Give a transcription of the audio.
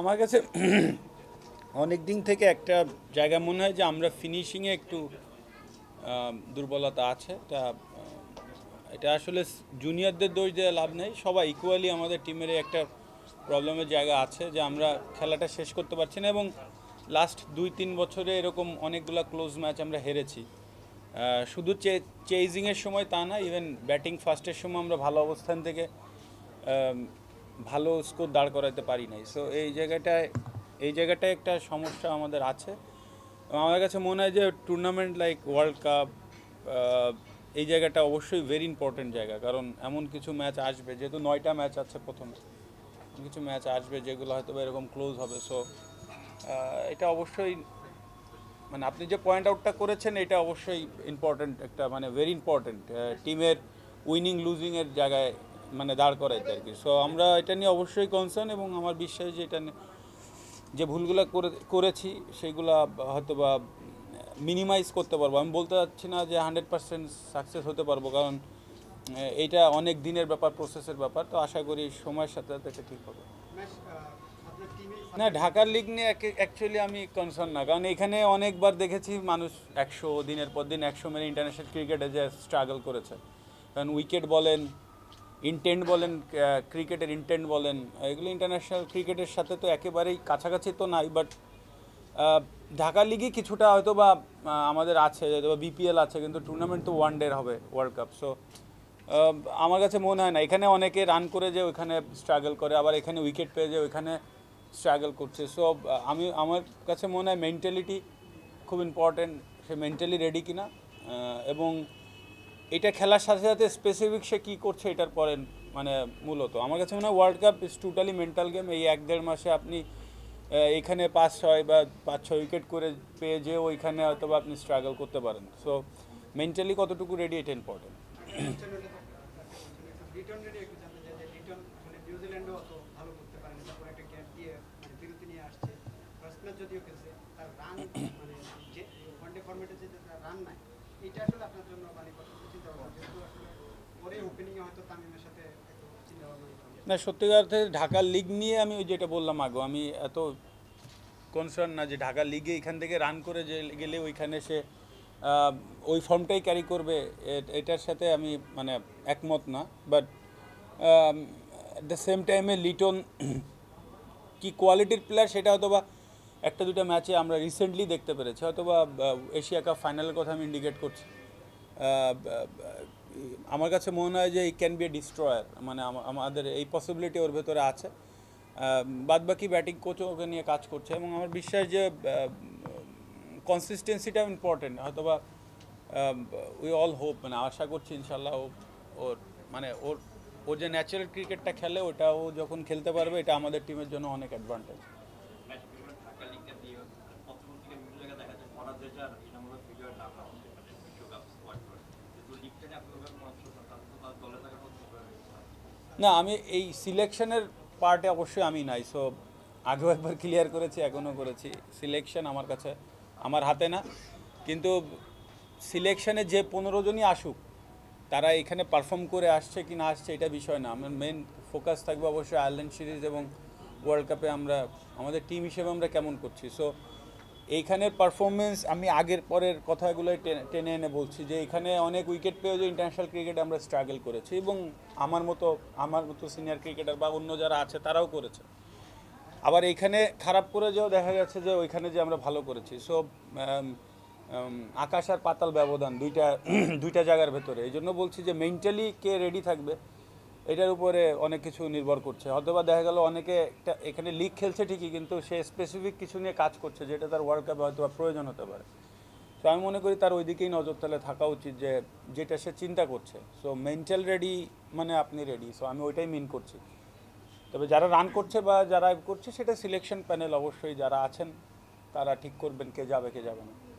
আমার কাছে অনেক দিন থেকে একটা জায়গা মনে হয় যে আমরা ফিনিশিংয়ে একটু দুর্বলতা আছে তা এটা আসলে জুনিয়রদের দোষ দেওয়া লাভ নেই সবাই ইকুয়ালি আমাদের টিমের একটা প্রবলেমের জায়গা আছে যে আমরা খেলাটা শেষ করতে পারছি না এবং লাস্ট দুই তিন বছরে এরকম অনেকগুলো ক্লোজ ম্যাচ আমরা হেরেছি শুধু চে চেইজিংয়ের সময় তা না ইভেন ব্যাটিং ফার্স্টের সময় আমরা ভালো অবস্থান থেকে ভালো স্কোর দাঁড় করাতে পারি নাই সো এই জায়গাটায় এই জায়গাটায় একটা সমস্যা আমাদের আছে আমার কাছে মনে হয় যে টুর্নামেন্ট লাইক ওয়ার্ল্ড কাপ এই জায়গাটা অবশ্যই ভেরি ইম্পর্টেন্ট জায়গা কারণ এমন কিছু ম্যাচ আসবে যেহেতু নয়টা ম্যাচ আছে প্রথমে কিছু ম্যাচ আসবে যেগুলো হয়তো এরকম ক্লোজ হবে সো এটা অবশ্যই মানে আপনি যে পয়েন্ট আউটটা করেছেন এটা অবশ্যই ইম্পর্টেন্ট একটা মানে ভেরি ইম্পর্টেন্ট টিমের উইনিং লুজিংয়ের জায়গায় মানে দাঁড় করাইতে আর কি সো আমরা এটা নিয়ে অবশ্যই কনসার্ন এবং আমার বিশ্বাস যে এটা যে ভুলগুলো করে করেছি সেগুলা হয়তো বা মিনিমাইজ করতে পারবো আমি বলতে চাচ্ছি না যে হান্ড্রেড পার্সেন্ট সাকসেস হতে পারবো কারণ এটা অনেক দিনের ব্যাপার প্রসেসের ব্যাপার তো আশা করি সময়ের সাথে সাথে এটা ঠিক হবে না ঢাকার লিগ নিয়ে অ্যাকচুয়ালি আমি কনসার্ন না কারণ এখানে অনেকবার দেখেছি মানুষ একশো দিনের পর দিন একশো মেরে ইন্টারন্যাশনাল ক্রিকেটে যে স্ট্রাগল করেছে কারণ উইকেট বলেন ইন্টেন্ট বলেন ক্রিকেটের ইন্টেন্ট বলেন এগুলো ইন্টারন্যাশনাল ক্রিকেটের সাথে তো একেবারেই কাছাকাছি তো নাই বাট ঢাকা লিগে কিছুটা হয়তো বা আমাদের আছে হয়তো বা বিপিএল আছে কিন্তু টুর্নামেন্ট তো ওয়ান ডের হবে ওয়ার্ল্ড কাপ সো আমার কাছে মনে হয় না এখানে অনেকে রান করে যে ওইখানে স্ট্রাগল করে আবার এখানে উইকেট পেয়ে যে ওইখানে স্ট্রাগল করছে সো আমি আমার কাছে মনে হয় মেন্টালিটি খুব ইম্পর্ট্যান্ট সে মেন্টালি রেডি কিনা এবং এটা খেলার সাথে সাথে স্পেসিফিক সে কী করছে এটার পরে মানে মূলত আমার কাছে মনে হয় world cup is totally mental game এই এক দেড় মাসে আপনি এখানে পাঁচ ছয় বা পাঁচ ছয় উইকেট করে পেয়ে যে ওইখানে হয়তো বা আপনি স্ট্রাগল করতে পারেন সো মেন্টালি কতটুকু রেডি এটা ইম্পর্টেন্ট যদিও খেলছে তার রান মানে যে ফরম্যাটে যে রান নাই এটা আসলে আপনার জন্য মানে চিন্তা ভাবনা যেহেতু আসলে পরে হয়তো তামিমের সাথে চিন্তা ভাবনা না সত্যি অর্থে ঢাকা লিগ নিয়ে আমি ওই যেটা বললাম আগে আমি এত কনসার্ন না যে ঢাকা লিগে এখান থেকে রান করে যে গেলে ওইখানে সে ওই ফর্মটাই ক্যারি করবে এটার সাথে আমি মানে একমত না বাট অ্যাট দ্য সেম টাইমে লিটন কি কোয়ালিটির প্লেয়ার সেটা হয়তো বা একটা দুটা ম্যাচে আমরা রিসেন্টলি দেখতে পেরেছি অথবা এশিয়া কাপ ফাইনালের কথা আমি ইন্ডিকেট করছি আমার কাছে মনে হয় যে he can be a destroyer মানে আমাদের এই পসিবিলিটি ওর ভেতরে আছে বাদবাকি ব্যাটিং কোচও ওকে নিয়ে কাজ করছে এবং আমার বিশ্বাস যে কনসিস্টেন্সিটা ইম্পর্টেন্ট হয়তো বা উই অল হোপ মানে আশা করছি ইনশাল্লাহ ওর মানে ওর ও যে ন্যাচারাল ক্রিকেটটা খেলে ওটা ও যখন খেলতে পারবে এটা আমাদের টিমের জন্য অনেক অ্যাডভান্টেজ মানে না আমি এই সিলেকশনের পার্টে অবশ্যই আমি নাই সো আগেও একবার ক্লিয়ার করেছি এখনও করেছি সিলেকশন আমার কাছে আমার হাতে না কিন্তু সিলেকশনে যে পনেরো জনই আসুক তারা এখানে পারফর্ম করে আসছে কি না আসছে এটা বিষয় না আমার মেন ফোকাস থাকবে অবশ্যই আয়ারল্যান্ড সিরিজ এবং ওয়ার্ল্ড কাপে আমরা আমাদের টিম হিসেবে আমরা কেমন করছি সো এইখানের পারফরমেন্স আমি আগের পরের কথাগুলো টেনে এনে বলছি যে এখানে অনেক উইকেট পেয়েও যে ইন্টারন্যাশনাল ক্রিকেটে আমরা স্ট্রাগল করেছি এবং আমার মতো আমার মতো সিনিয়র ক্রিকেটার বা অন্য যারা আছে তারাও করেছে আবার এখানে খারাপ করে যেও দেখা গেছে যে ওইখানে যে আমরা ভালো করেছি সো আকাশ আর পাতাল ব্যবধান দুইটা দুইটা জায়গার ভেতরে এই জন্য বলছি যে মেন্টালি কে রেডি থাকবে এটার উপরে অনেক কিছু নির্ভর করছে অথবা দেখা গেল অনেকে একটা এখানে লিগ খেলছে ঠিকই কিন্তু সে স্পেসিফিক কিছু নিয়ে কাজ করছে যেটা তার ওয়ার্ল্ড কাপে হয়তো প্রয়োজন হতে পারে তো আমি মনে করি তার ওই দিকেই নজর তাহলে থাকা উচিত যে যেটা সে চিন্তা করছে সো মেন্টাল রেডি মানে আপনি রেডি সো আমি ওইটাই মিন করছি তবে যারা রান করছে বা যারা করছে সেটা সিলেকশন প্যানেল অবশ্যই যারা আছেন তারা ঠিক করবেন কে যাবে কে যাবে না